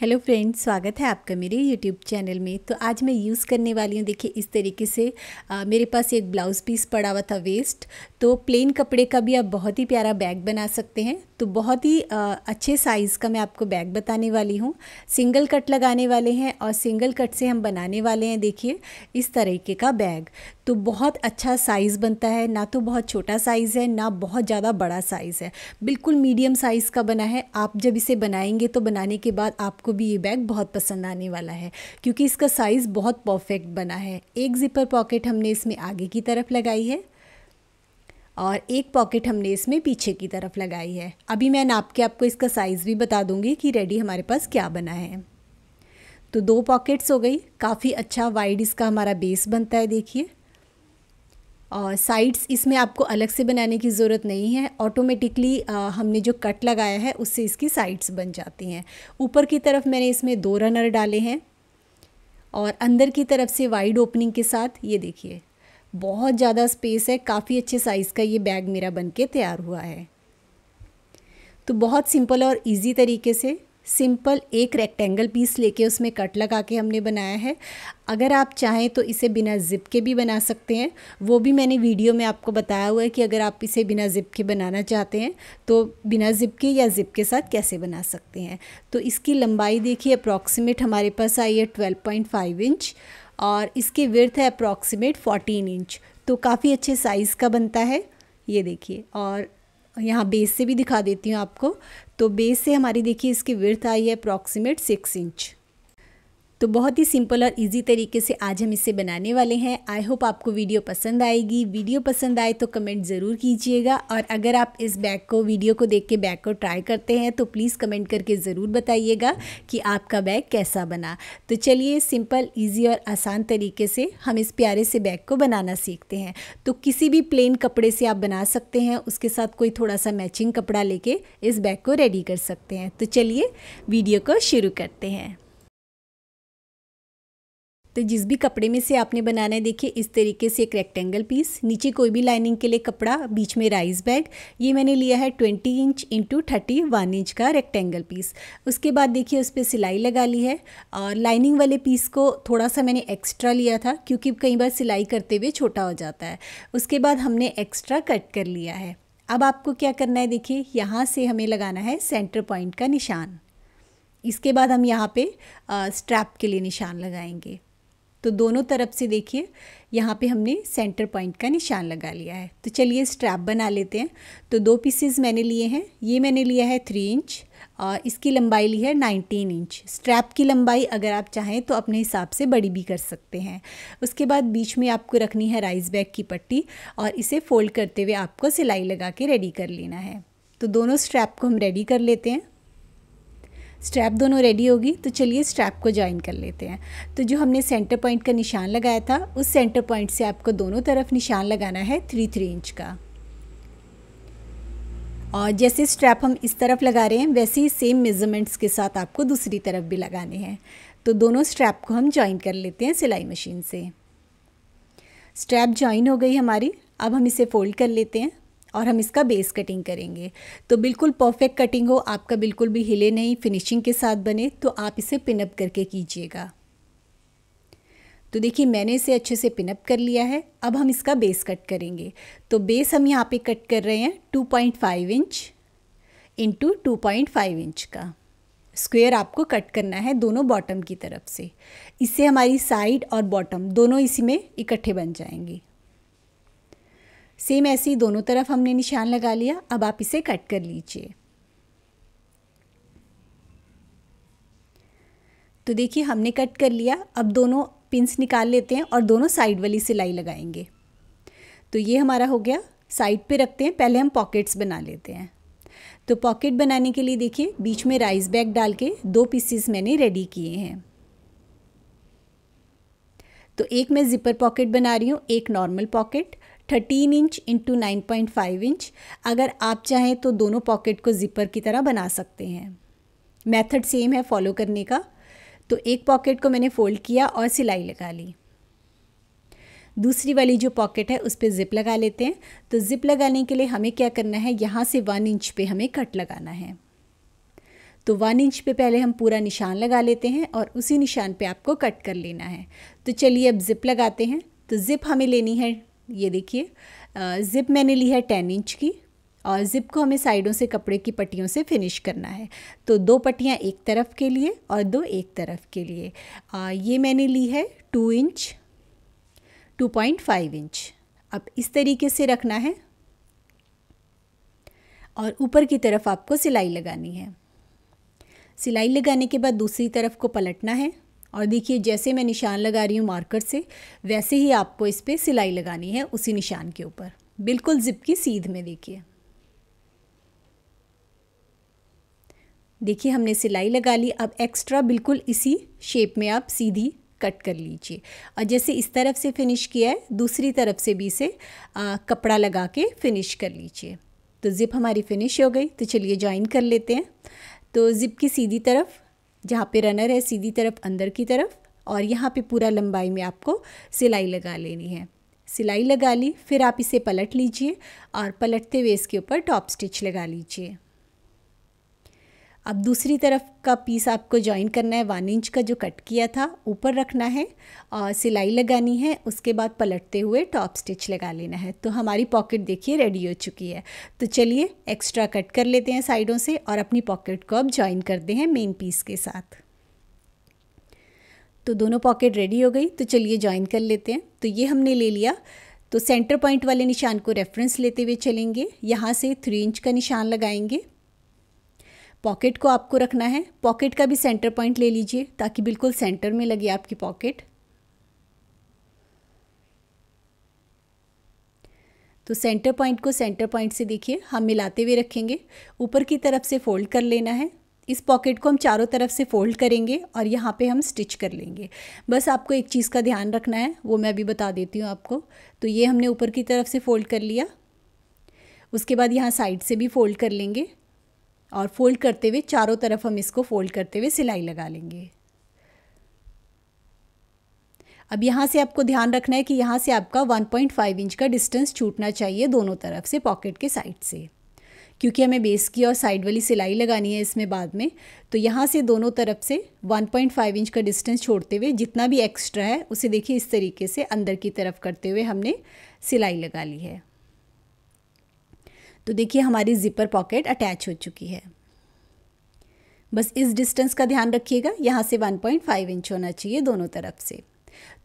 hello friends स्वागत है आपका मेरे यूट्यूब चैनल में तो आज मैं यूज़ करने वाली हूँ देखिए इस तरीके से आ, मेरे पास एक ब्लाउज़ पीस पड़ा हुआ था वेस्ट तो प्लेन कपड़े का भी आप बहुत ही प्यारा बैग बना सकते हैं तो बहुत ही आ, अच्छे साइज़ का मैं आपको बैग बताने वाली हूँ सिंगल कट लगाने वाले हैं और सिंगल कट से हम बनाने वाले हैं देखिए इस तरीके का बैग तो बहुत अच्छा साइज़ बनता है ना तो बहुत छोटा साइज़ है ना बहुत ज़्यादा बड़ा साइज़ है बिल्कुल मीडियम साइज़ का बना है आप जब इसे बनाएंगे तो बनाने के बाद आपको भी ये बैग बहुत पसंद आने वाला है क्योंकि इसका साइज़ बहुत परफेक्ट बना है एक ज़िपर पॉकेट हमने इसमें आगे की तरफ लगाई है और एक पॉकेट हमने इसमें पीछे की तरफ लगाई है अभी मैं नाप के आपको इसका साइज़ भी बता दूंगी कि रेडी हमारे पास क्या बना है तो दो पॉकेट्स हो गई काफ़ी अच्छा वाइड इसका हमारा बेस बनता है देखिए साइड्स इसमें आपको अलग से बनाने की ज़रूरत नहीं है ऑटोमेटिकली हमने जो कट लगाया है उससे इसकी साइड्स बन जाती हैं ऊपर की तरफ मैंने इसमें दो रनर डाले हैं और अंदर की तरफ से वाइड ओपनिंग के साथ ये देखिए बहुत ज़्यादा स्पेस है काफ़ी अच्छे साइज़ का ये बैग मेरा बन के तैयार हुआ है तो बहुत सिंपल और इजी तरीके से सिंपल एक रेक्टेंगल पीस लेके उसमें कट लगा के हमने बनाया है अगर आप चाहें तो इसे बिना ज़िप के भी बना सकते हैं वो भी मैंने वीडियो में आपको बताया हुआ है कि अगर आप इसे बिना ज़िप के बनाना चाहते हैं तो बिना ज़िप के या ज़िप के साथ कैसे बना सकते हैं तो इसकी लंबाई देखिए अप्रॉक्सीमेट हमारे पास आई है ट्वेल्व पॉइंट फाइव इंच और इसकी विर्थ है अप्रॉक्सीमेट फोर्टीन इंच तो काफ़ी अच्छे साइज़ का बनता है ये देखिए और यहाँ बेस से भी दिखा देती हूँ आपको तो बेस से हमारी देखिए इसकी विर्थ आई है अप्रॉक्सीमेट सिक्स इंच तो बहुत ही सिंपल और इजी तरीके से आज हम इसे बनाने वाले हैं आई होप आपको वीडियो पसंद आएगी वीडियो पसंद आए तो कमेंट ज़रूर कीजिएगा और अगर आप इस बैग को वीडियो को देख के बैग को ट्राई करते हैं तो प्लीज़ कमेंट करके ज़रूर बताइएगा कि आपका बैग कैसा बना तो चलिए सिंपल ईजी और आसान तरीके से हम इस प्यारे से बैग को बनाना सीखते हैं तो किसी भी प्लेन कपड़े से आप बना सकते हैं उसके साथ कोई थोड़ा सा मैचिंग कपड़ा लेके इस बैग को रेडी कर सकते हैं तो चलिए वीडियो को शुरू करते हैं तो जिस भी कपड़े में से आपने बनाना है देखिए इस तरीके से एक रेक्टेंगल पीस नीचे कोई भी लाइनिंग के लिए कपड़ा बीच में राइस बैग ये मैंने लिया है twenty inch into thirty one inch का रेक्टेंगल पीस उसके बाद देखिए उस पर सिलाई लगा ली है और लाइनिंग वाले पीस को थोड़ा सा मैंने एक्स्ट्रा लिया था क्योंकि कई बार सिलाई करते हुए छोटा हो जाता है उसके बाद हमने एक्स्ट्रा कट कर लिया है अब आपको क्या करना है देखिए यहाँ से हमें लगाना है सेंटर पॉइंट का निशान इसके बाद हम यहाँ पे आ, स्ट्रैप के लिए निशान लगाएंगे तो दोनों तरफ से देखिए यहाँ पे हमने सेंटर पॉइंट का निशान लगा लिया है तो चलिए स्ट्रैप बना लेते हैं तो दो पीसेज मैंने लिए हैं ये मैंने लिया है थ्री इंच और इसकी लंबाई ली है नाइनटीन इंच स्ट्रैप की लंबाई अगर आप चाहें तो अपने हिसाब से बड़ी भी कर सकते हैं उसके बाद बीच में आपको रखनी है राइस बैग की पट्टी और इसे फोल्ड करते हुए आपको सिलाई लगा के रेडी कर लेना है तो दोनों स्ट्रैप को हम रेडी कर लेते हैं स्ट्रैप दोनों रेडी होगी तो चलिए स्ट्रैप को ज्वाइन कर लेते हैं तो जो हमने सेंटर पॉइंट का निशान लगाया था उस सेंटर पॉइंट से आपको दोनों तरफ निशान लगाना है थ्री थ्री इंच का और जैसे स्ट्रैप हम इस तरफ लगा रहे हैं वैसे ही सेम मेज़रमेंट्स के साथ आपको दूसरी तरफ भी लगाने हैं तो दोनों स्ट्रैप को हम ज्वाइन कर लेते हैं सिलाई मशीन से स्ट्रैप ज्वाइन हो गई हमारी अब हम इसे फ़ोल्ड कर लेते हैं और हम इसका बेस कटिंग करेंगे तो बिल्कुल परफेक्ट कटिंग हो आपका बिल्कुल भी हिले नहीं फिनिशिंग के साथ बने तो आप इसे पिनअप करके कीजिएगा तो देखिए मैंने इसे अच्छे से पिनअप कर लिया है अब हम इसका बेस कट करेंगे तो बेस हम यहाँ पे कट कर रहे हैं 2.5 इंच इंटू टू इंच का स्क्वेयर आपको कट करना है दोनों बॉटम की तरफ से इससे हमारी साइड और बॉटम दोनों इसी में इकट्ठे बन जाएंगे सेम ऐसे ही दोनों तरफ हमने निशान लगा लिया अब आप इसे कट कर लीजिए तो देखिए हमने कट कर लिया अब दोनों पिंस निकाल लेते हैं और दोनों साइड वाली सिलाई लगाएंगे तो ये हमारा हो गया साइड पे रखते हैं पहले हम पॉकेट्स बना लेते हैं तो पॉकेट बनाने के लिए देखिए बीच में राइस बैग डाल के दो पीसीस मैंने रेडी किए हैं तो एक मैं ज़िपर पॉकेट बना रही हूँ एक normal pocket thirteen inch into nine point five inch अगर आप चाहें तो दोनों पॉकेट को ज़िपर की तरह बना सकते हैं मेथड सेम है फॉलो करने का तो एक पॉकेट को मैंने फ़ोल्ड किया और सिलाई लगा ली दूसरी वाली जो पॉकेट है उस पर ज़िप लगा लेते हैं तो ज़िप लगाने के लिए हमें क्या करना है यहाँ से वन इंच पे हमें कट लगाना है तो वन इंच पे पहले हम पूरा निशान लगा लेते हैं और उसी निशान पे आपको कट कर लेना है तो चलिए अब ज़िप लगाते हैं तो ज़िप हमें लेनी है ये देखिए ज़िप मैंने ली है टेन इंच की और ज़िप को हमें साइडों से कपड़े की पट्टियों से फिनिश करना है तो दो पट्टियाँ एक तरफ के लिए और दो एक तरफ के लिए आ, ये मैंने ली है two inch two point five inch अब इस तरीके से रखना है और ऊपर की तरफ आपको सिलाई लगानी है सिलाई लगाने के बाद दूसरी तरफ को पलटना है और देखिए जैसे मैं निशान लगा रही हूँ मार्कर से वैसे ही आपको इस पर सिलाई लगानी है उसी निशान के ऊपर बिल्कुल जिप की सीध में देखिए देखिए हमने सिलाई लगा ली अब एक्स्ट्रा बिल्कुल इसी शेप में आप सीधी कट कर लीजिए और जैसे इस तरफ से फिनिश किया है दूसरी तरफ से भी इसे आ, कपड़ा लगा के फिनिश कर लीजिए तो ज़िप हमारी फिनिश हो गई तो चलिए ज्वाइन कर लेते हैं तो ज़िप की सीधी तरफ जहाँ पे रनर है सीधी तरफ अंदर की तरफ और यहाँ पे पूरा लंबाई में आपको सिलाई लगा लेनी है सिलाई लगा ली फिर आप इसे पलट लीजिए और पलटते हुए इसके ऊपर टॉप स्टिच लगा लीजिए अब दूसरी तरफ का पीस आपको जॉइन करना है वन इंच का जो कट किया था ऊपर रखना है और सिलाई लगानी है उसके बाद पलटते हुए टॉप स्टिच लगा लेना है तो हमारी पॉकेट देखिए रेडी हो चुकी है तो चलिए एक्स्ट्रा कट कर लेते हैं साइडों से और अपनी पॉकेट को अब जॉइन करते हैं मेन पीस के साथ तो दोनों पॉकेट रेडी हो गई तो चलिए ज्वाइन कर लेते हैं तो ये हमने ले लिया तो सेंटर पॉइंट वाले निशान को रेफरेंस लेते हुए चलेंगे यहाँ से थ्री इंच का निशान लगाएंगे पॉकेट को आपको रखना है पॉकेट का भी सेंटर पॉइंट ले लीजिए ताकि बिल्कुल सेंटर में लगे आपकी पॉकेट तो सेंटर पॉइंट को सेंटर पॉइंट से देखिए हम मिलाते हुए रखेंगे ऊपर की तरफ से फोल्ड कर लेना है इस पॉकेट को हम चारों तरफ से फोल्ड करेंगे और यहाँ पे हम स्टिच कर लेंगे बस आपको एक चीज़ का ध्यान रखना है वो मैं अभी बता देती हूँ आपको तो ये हमने ऊपर की तरफ से फोल्ड कर लिया उसके बाद यहाँ साइड से भी फोल्ड कर लेंगे और फोल्ड करते हुए चारों तरफ हम इसको फोल्ड करते हुए सिलाई लगा लेंगे अब यहाँ से आपको ध्यान रखना है कि यहाँ से आपका 1.5 इंच का डिस्टेंस छूटना चाहिए दोनों तरफ से पॉकेट के साइड से क्योंकि हमें बेस की और साइड वाली सिलाई लगानी है इसमें बाद में तो यहाँ से दोनों तरफ से 1.5 इंच का डिस्टेंस छोड़ते हुए जितना भी एक्स्ट्रा है उसे देखिए इस तरीके से अंदर की तरफ करते हुए हमने सिलाई लगा ली है तो देखिए हमारी ज़िपर पॉकेट अटैच हो चुकी है बस इस डिस्टेंस का ध्यान रखिएगा यहाँ से 1.5 इंच होना चाहिए दोनों तरफ से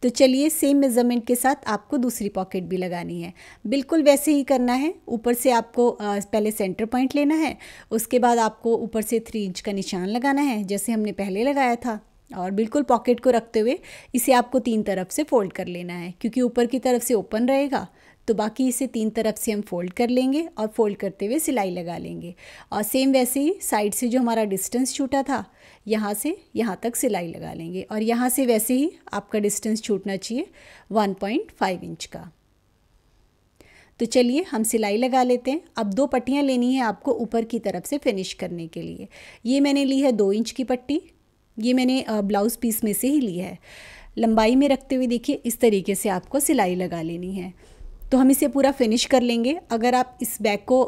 तो चलिए सेम मेज़रमेंट के साथ आपको दूसरी पॉकेट भी लगानी है बिल्कुल वैसे ही करना है ऊपर से आपको पहले सेंटर पॉइंट लेना है उसके बाद आपको ऊपर से थ्री इंच का निशान लगाना है जैसे हमने पहले लगाया था और बिल्कुल पॉकेट को रखते हुए इसे आपको तीन तरफ से फोल्ड कर लेना है क्योंकि ऊपर की तरफ से ओपन रहेगा तो बाकी इसे तीन तरफ से हम फोल्ड कर लेंगे और फोल्ड करते हुए सिलाई लगा लेंगे और सेम वैसे ही साइड से जो हमारा डिस्टेंस छूटा था यहाँ से यहाँ तक सिलाई लगा लेंगे और यहाँ से वैसे ही आपका डिस्टेंस छूटना चाहिए 1.5 इंच का तो चलिए हम सिलाई लगा लेते हैं अब दो पट्टियाँ लेनी है आपको ऊपर की तरफ से फिनिश करने के लिए ये मैंने ली है दो इंच की पट्टी ये मैंने ब्लाउज़ पीस में से ही ली है लंबाई में रखते हुए देखिए इस तरीके से आपको सिलाई लगा लेनी है तो हम इसे पूरा फिनिश कर लेंगे अगर आप इस बैग को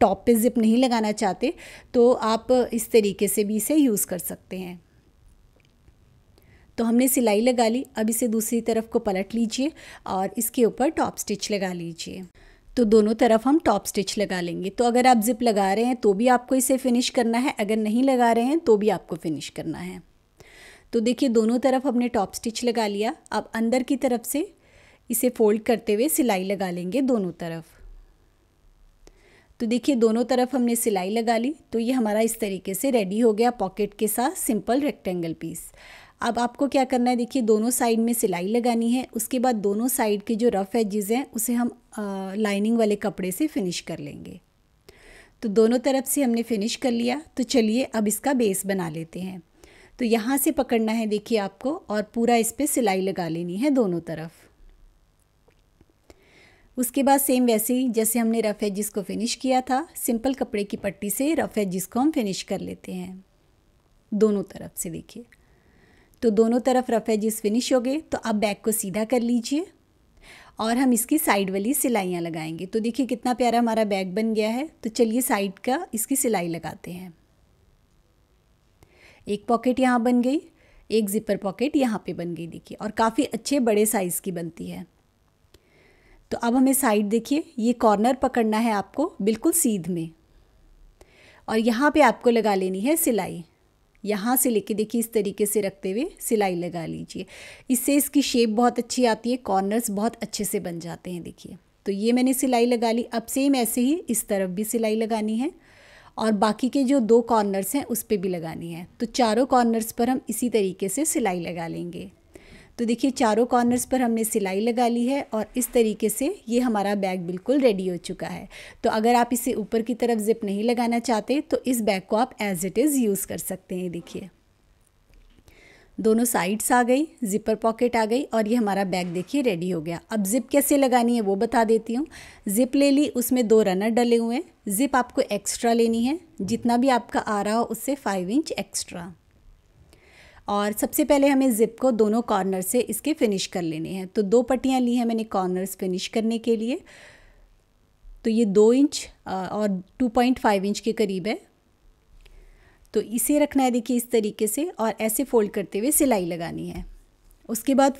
टॉप पे ज़िप नहीं लगाना चाहते तो आप इस तरीके से भी इसे यूज़ कर सकते हैं तो हमने सिलाई लगा ली अब इसे दूसरी तरफ को पलट लीजिए और इसके ऊपर टॉप स्टिच लगा लीजिए तो दोनों तरफ हम टॉप स्टिच लगा लेंगे तो अगर आप जिप लगा रहे हैं तो भी आपको इसे फिनिश करना है अगर नहीं लगा रहे हैं तो भी आपको फिनिश करना है तो देखिए दोनों तरफ हमने टॉप स्टिच लगा लिया अब अंदर की तरफ से इसे फोल्ड करते हुए सिलाई लगा लेंगे दोनों तरफ तो देखिए दोनों तरफ हमने सिलाई लगा ली तो ये हमारा इस तरीके से रेडी हो गया पॉकेट के साथ सिंपल रेक्टेंगल पीस अब आपको क्या करना है देखिए दोनों साइड में सिलाई लगानी है उसके बाद दोनों साइड के जो रफ़ एजेज़ हैं उसे हम आ, लाइनिंग वाले कपड़े से फिनिश कर लेंगे तो दोनों तरफ से हमने फिनिश कर लिया तो चलिए अब इसका बेस बना लेते हैं तो यहाँ से पकड़ना है देखिए आपको और पूरा इस पर सिलाई लगा लेनी है दोनों तरफ़ उसके बाद सेम वैसे ही जैसे हमने रफ़ एजिस को फिनिश किया था सिंपल कपड़े की पट्टी से रफ़ एजिस को हम फिनिश कर लेते हैं दोनों तरफ से देखिए तो दोनों तरफ रफ़ एजिस फिनिश हो गए तो अब बैग को सीधा कर लीजिए और हम इसकी साइड वाली सिलाइयाँ लगाएंगे तो देखिए कितना प्यारा हमारा बैग बन गया है तो चलिए साइड का इसकी सिलाई लगाते हैं एक पॉकेट यहाँ बन गई एक ज़िपर पॉकेट यहाँ पे बन गई देखिए और काफ़ी अच्छे बड़े साइज़ की बनती है तो अब हमें साइड देखिए ये कॉर्नर पकड़ना है आपको बिल्कुल सीध में और यहाँ पे आपको लगा लेनी है सिलाई यहाँ से लेके देखिए इस तरीके से रखते हुए सिलाई लगा लीजिए इससे इसकी शेप बहुत अच्छी आती है कॉर्नर्स बहुत अच्छे से बन जाते हैं देखिए तो ये मैंने सिलाई लगा ली अब सेम ऐसे ही इस तरफ भी सिलाई लगानी है और बाकी के जो दो कॉर्नर्स हैं उस पर भी लगानी है तो चारों कॉर्नर्स पर हम इसी तरीके से सिलाई लगा लेंगे तो देखिए चारों कॉर्नर्स पर हमने सिलाई लगा ली है और इस तरीके से ये हमारा बैग बिल्कुल रेडी हो चुका है तो अगर आप इसे ऊपर की तरफ जिप नहीं लगाना चाहते तो इस बैग को आप एज इट इज़ यूज़ कर सकते हैं देखिए दोनों साइड्स आ गई जिपर पॉकेट आ गई और ये हमारा बैग देखिए रेडी हो गया अब जिप कैसे लगानी है वो बता देती हूँ जिप ले ली उसमें दो रनर डले हुए हैं जिप आपको एक्स्ट्रा लेनी है जितना भी आपका आ रहा हो उससे फाइव इंच एक्स्ट्रा और सबसे पहले हमें ज़िप को दोनों कॉर्नर से इसके फिनिश कर लेने हैं तो दो पट्टियाँ ली हैं मैंने कॉर्नर्स फिनिश करने के लिए तो ये दो इंच और टू पॉइंट फाइव इंच के करीब है तो इसे रखना है देखिए इस तरीके से और ऐसे फोल्ड करते हुए सिलाई लगानी है उसके बाद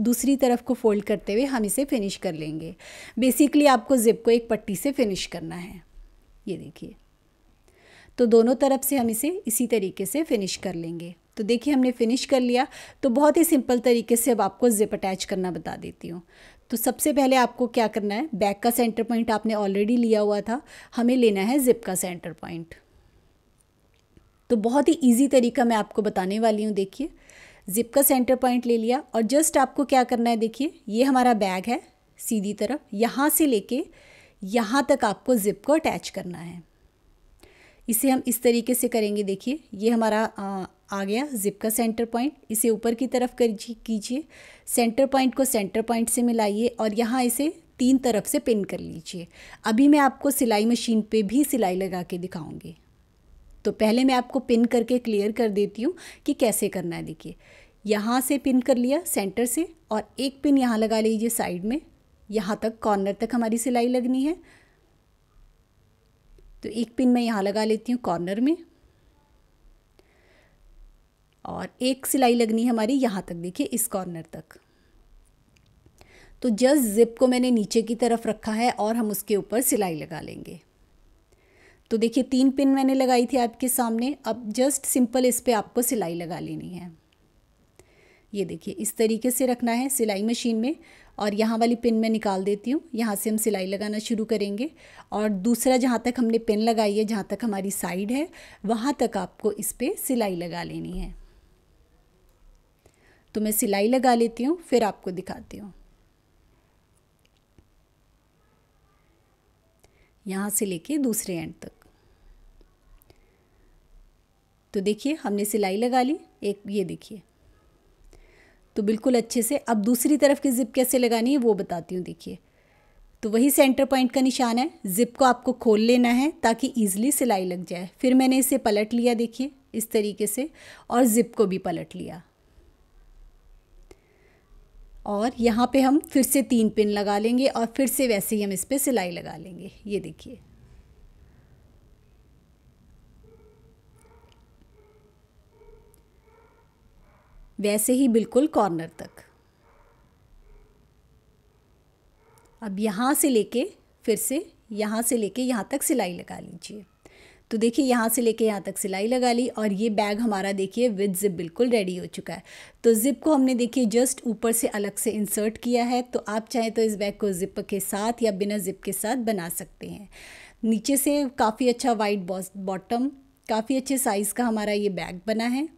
दूसरी तरफ को फोल्ड करते हुए हम इसे फिनिश कर लेंगे बेसिकली आपको ज़िप को एक पट्टी से फिनिश करना है ये देखिए तो दोनों तरफ से हम इसे इसी तरीके से फिनिश कर लेंगे तो देखिए हमने फिनिश कर लिया तो बहुत ही सिंपल तरीके से अब आपको जिप अटैच करना बता देती हूँ तो सबसे पहले आपको क्या करना है बैक का सेंटर पॉइंट आपने ऑलरेडी लिया हुआ था हमें लेना है जिप का सेंटर पॉइंट तो बहुत ही इजी तरीका मैं आपको बताने वाली हूँ देखिए जिप का सेंटर पॉइंट ले लिया और जस्ट आपको क्या करना है देखिए ये हमारा बैग है सीधी तरफ यहाँ से लेके यहाँ तक आपको जिप को अटैच करना है इसे हम इस तरीके से करेंगे देखिए ये हमारा आ, आ गया जिप का सेंटर पॉइंट इसे ऊपर की तरफ कर कीजिए सेंटर पॉइंट को सेंटर पॉइंट से मिलाइए और यहाँ इसे तीन तरफ से पिन कर लीजिए अभी मैं आपको सिलाई मशीन पे भी सिलाई लगा के दिखाऊंगी तो पहले मैं आपको पिन करके क्लियर कर देती हूँ कि कैसे करना है देखिए यहाँ से पिन कर लिया सेंटर से और एक पिन यहाँ लगा लीजिए साइड में यहाँ तक कॉर्नर तक हमारी सिलाई लगनी है तो एक पिन मैं यहाँ लगा लेती हूँ कॉर्नर में और एक सिलाई लगनी है हमारी यहाँ तक देखिए इस कॉर्नर तक तो जस्ट जिप को मैंने नीचे की तरफ रखा है और हम उसके ऊपर सिलाई लगा लेंगे तो देखिए तीन पिन मैंने लगाई थी आपके सामने अब जस्ट सिंपल इस पर आपको सिलाई लगा लेनी है ये देखिए इस तरीके से रखना है सिलाई मशीन में और यहाँ वाली पिन मैं निकाल देती हूँ यहाँ से हम सिलाई लगाना शुरू करेंगे और दूसरा जहाँ तक हमने पिन लगाई है जहाँ तक हमारी साइड है वहाँ तक आपको इस पर सिलाई लगा लेनी है तो मैं सिलाई लगा लेती हूँ फिर आपको दिखाती हूँ यहाँ से लेके दूसरे एंड तक तो देखिए हमने सिलाई लगा ली एक ये देखिए तो बिल्कुल अच्छे से अब दूसरी तरफ की ज़िप कैसे लगानी है वो बताती हूँ देखिए तो वही सेंटर पॉइंट का निशान है ज़िप को आपको खोल लेना है ताकि ईजिली सिलाई लग जाए फिर मैंने इसे पलट लिया देखिए इस तरीके से और ज़िप को भी पलट लिया और यहाँ पे हम फिर से तीन पिन लगा लेंगे और फिर से वैसे ही हम इस पर सिलाई लगा लेंगे ये देखिए वैसे ही बिल्कुल कॉर्नर तक अब यहाँ से लेके फिर से यहाँ से लेके यहाँ तक सिलाई लगा लीजिए तो देखिए यहाँ से लेके यहाँ तक सिलाई लगा ली और ये बैग हमारा देखिए विद ज़िप बिल्कुल रेडी हो चुका है तो ज़िप को हमने देखिए जस्ट ऊपर से अलग से इंसर्ट किया है तो आप चाहें तो इस बैग को ज़िप के साथ या बिना ज़िप के साथ बना सकते हैं नीचे से काफ़ी अच्छा वाइट बॉटम काफ़ी अच्छे साइज़ का हमारा ये बैग बना है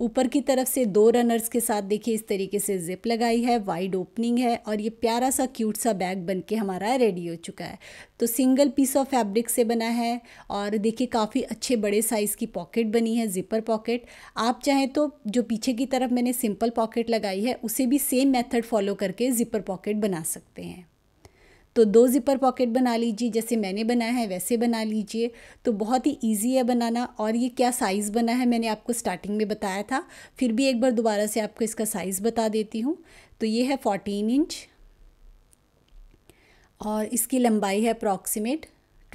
ऊपर की तरफ से दो रनर्स के साथ देखिए इस तरीके से जिप लगाई है वाइड ओपनिंग है और ये प्यारा सा क्यूट सा बैग बन के हमारा रेडी हो चुका है तो सिंगल पीस ऑफ फैब्रिक से बना है और देखिए काफ़ी अच्छे बड़े साइज़ की पॉकेट बनी है जिपर पॉकेट आप चाहें तो जो पीछे की तरफ मैंने सिंपल पॉकेट लगाई है उसे भी सेम मेथड फॉलो करके जिपर पॉकेट बना सकते हैं तो दो ज़िपर पॉकेट बना लीजिए जैसे मैंने बनाया है वैसे बना लीजिए तो बहुत ही ईजी है बनाना और ये क्या साइज़ बना है मैंने आपको स्टार्टिंग में बताया था फिर भी एक बार दोबारा से आपको इसका साइज़ बता देती हूँ तो ये है फोर्टीन इंच और इसकी लंबाई है अप्रॉक्सीमेट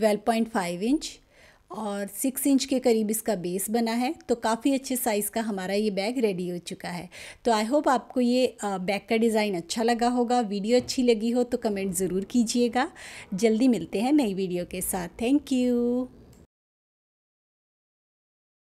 12.5 इंच और सिक्स इंच के करीब इसका बेस बना है तो काफ़ी अच्छे साइज़ का हमारा ये बैग रेडी हो चुका है तो आई होप आपको ये बैग का डिज़ाइन अच्छा लगा होगा वीडियो अच्छी लगी हो तो कमेंट ज़रूर कीजिएगा जल्दी मिलते हैं नई वीडियो के साथ थैंक यू